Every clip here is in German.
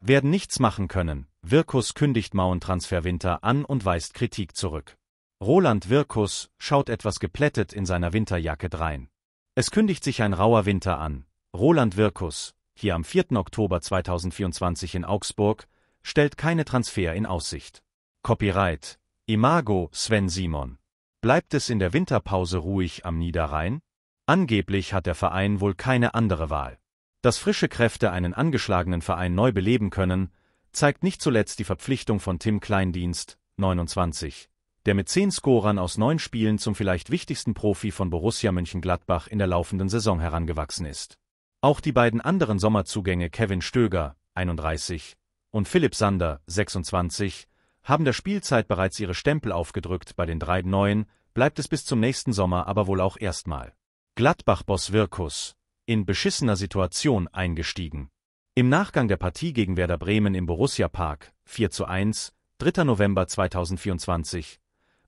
werden nichts machen können. Wirkus kündigt Mauentransferwinter an und weist Kritik zurück. Roland Wirkus schaut etwas geplättet in seiner Winterjacke drein. Es kündigt sich ein rauer Winter an. Roland Wirkus, hier am 4. Oktober 2024 in Augsburg, stellt keine Transfer in Aussicht. Copyright Imago Sven Simon. Bleibt es in der Winterpause ruhig am Niederrhein? Angeblich hat der Verein wohl keine andere Wahl. Dass frische Kräfte einen angeschlagenen Verein neu beleben können, zeigt nicht zuletzt die Verpflichtung von Tim Kleindienst, 29, der mit zehn Scorern aus neun Spielen zum vielleicht wichtigsten Profi von Borussia Mönchengladbach in der laufenden Saison herangewachsen ist. Auch die beiden anderen Sommerzugänge Kevin Stöger, 31, und Philipp Sander, 26, haben der Spielzeit bereits ihre Stempel aufgedrückt, bei den drei Neuen bleibt es bis zum nächsten Sommer aber wohl auch erstmal. Gladbach-Boss Wirkus, in beschissener Situation eingestiegen. Im Nachgang der Partie gegen Werder Bremen im Borussia Park, 4 zu 1, 3. November 2024,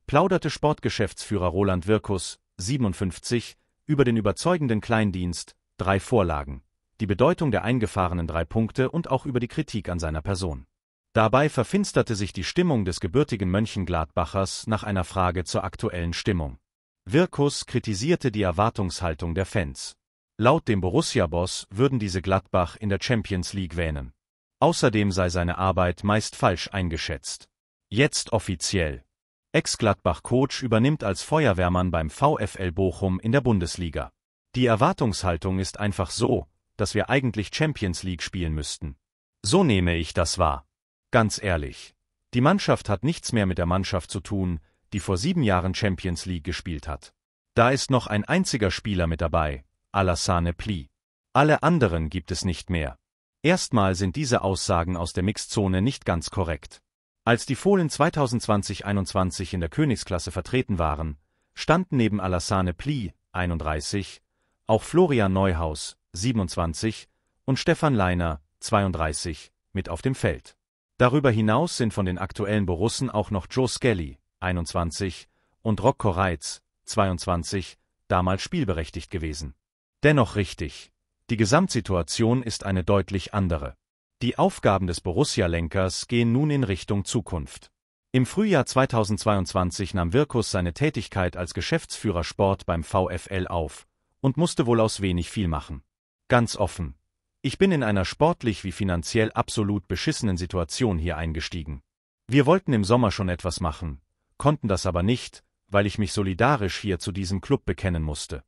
plauderte Sportgeschäftsführer Roland Wirkus, 57, über den überzeugenden Kleindienst, drei Vorlagen, die Bedeutung der eingefahrenen drei Punkte und auch über die Kritik an seiner Person. Dabei verfinsterte sich die Stimmung des gebürtigen Mönchengladbachers nach einer Frage zur aktuellen Stimmung. Wirkus kritisierte die Erwartungshaltung der Fans. Laut dem Borussia-Boss würden diese Gladbach in der Champions League wähnen. Außerdem sei seine Arbeit meist falsch eingeschätzt. Jetzt offiziell. Ex-Gladbach-Coach übernimmt als Feuerwehrmann beim VfL Bochum in der Bundesliga. Die Erwartungshaltung ist einfach so, dass wir eigentlich Champions League spielen müssten. So nehme ich das wahr. Ganz ehrlich. Die Mannschaft hat nichts mehr mit der Mannschaft zu tun, die vor sieben Jahren Champions League gespielt hat. Da ist noch ein einziger Spieler mit dabei, Alassane Pli. Alle anderen gibt es nicht mehr. Erstmal sind diese Aussagen aus der Mixzone nicht ganz korrekt. Als die Fohlen 2020-21 in der Königsklasse vertreten waren, standen neben Alassane Pli, 31, auch Florian Neuhaus, 27, und Stefan Leiner, 32, mit auf dem Feld. Darüber hinaus sind von den aktuellen Borussen auch noch Joe Skelly, 21, und Rock Koreitz, 22, damals spielberechtigt gewesen. Dennoch richtig. Die Gesamtsituation ist eine deutlich andere. Die Aufgaben des Borussia-Lenkers gehen nun in Richtung Zukunft. Im Frühjahr 2022 nahm Wirkus seine Tätigkeit als Geschäftsführer Sport beim VfL auf und musste wohl aus wenig viel machen. Ganz offen. Ich bin in einer sportlich wie finanziell absolut beschissenen Situation hier eingestiegen. Wir wollten im Sommer schon etwas machen, konnten das aber nicht, weil ich mich solidarisch hier zu diesem Club bekennen musste.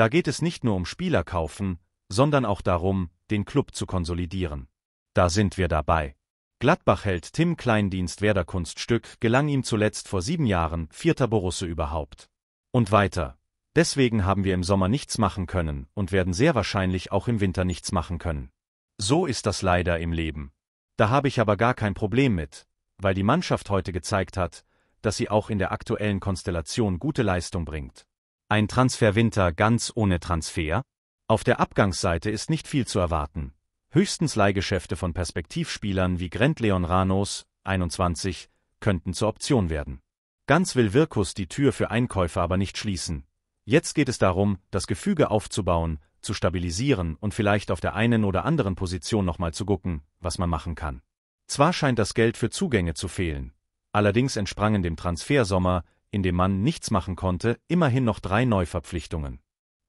Da geht es nicht nur um Spieler kaufen, sondern auch darum, den Club zu konsolidieren. Da sind wir dabei. Gladbach-Held Tim Kleindienst Werder Kunststück gelang ihm zuletzt vor sieben Jahren vierter Borusse überhaupt. Und weiter. Deswegen haben wir im Sommer nichts machen können und werden sehr wahrscheinlich auch im Winter nichts machen können. So ist das leider im Leben. Da habe ich aber gar kein Problem mit, weil die Mannschaft heute gezeigt hat, dass sie auch in der aktuellen Konstellation gute Leistung bringt. Ein Transferwinter ganz ohne Transfer? Auf der Abgangsseite ist nicht viel zu erwarten. Höchstens Leihgeschäfte von Perspektivspielern wie Grent Leon Ranos, 21, könnten zur Option werden. Ganz will Wirkus die Tür für Einkäufe aber nicht schließen. Jetzt geht es darum, das Gefüge aufzubauen, zu stabilisieren und vielleicht auf der einen oder anderen Position nochmal zu gucken, was man machen kann. Zwar scheint das Geld für Zugänge zu fehlen, allerdings entsprangen dem Transfersommer in dem man nichts machen konnte, immerhin noch drei Neuverpflichtungen.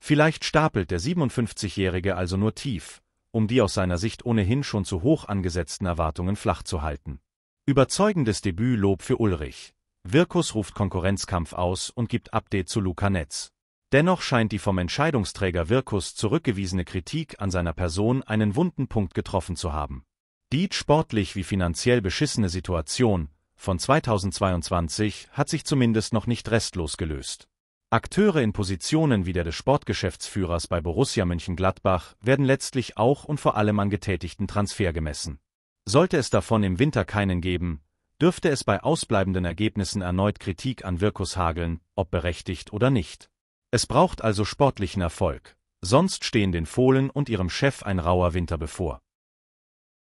Vielleicht stapelt der 57-Jährige also nur tief, um die aus seiner Sicht ohnehin schon zu hoch angesetzten Erwartungen flach zu halten. Überzeugendes Debütlob für Ulrich. Wirkus ruft Konkurrenzkampf aus und gibt Update zu Luca Netz. Dennoch scheint die vom Entscheidungsträger Wirkus zurückgewiesene Kritik an seiner Person einen wunden Punkt getroffen zu haben. Die sportlich wie finanziell beschissene Situation, von 2022 hat sich zumindest noch nicht restlos gelöst. Akteure in Positionen wie der des Sportgeschäftsführers bei Borussia Mönchengladbach werden letztlich auch und vor allem an getätigten Transfer gemessen. Sollte es davon im Winter keinen geben, dürfte es bei ausbleibenden Ergebnissen erneut Kritik an Wirkus hageln, ob berechtigt oder nicht. Es braucht also sportlichen Erfolg, sonst stehen den Fohlen und ihrem Chef ein rauer Winter bevor.